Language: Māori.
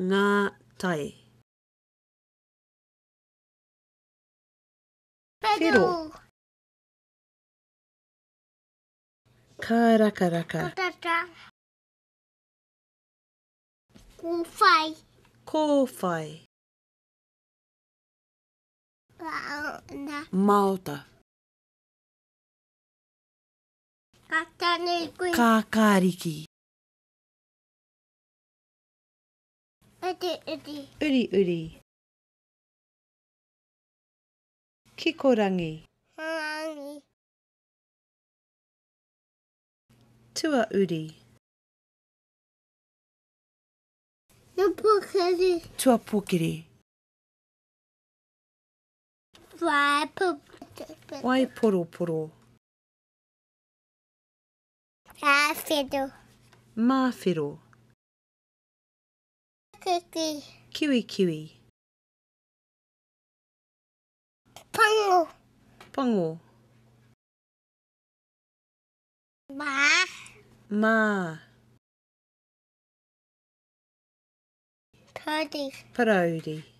ngā tai. Pero. Kāraka raka. Kofai. Kofai. whai. Kō whai. Maota. Kātane kui. Kākāriki. Uri, uri. Uri, uri. Kikorangi. Rangi. Tua uri. Tua pukiri. Tua pukiri. Wai poro. Wai poro poro. Mafiro. Mafiro. Mafiro kiwi. Kiwi kiwi. Pongo. Pongo. Ma. Ma. Paraudi. Paraudi.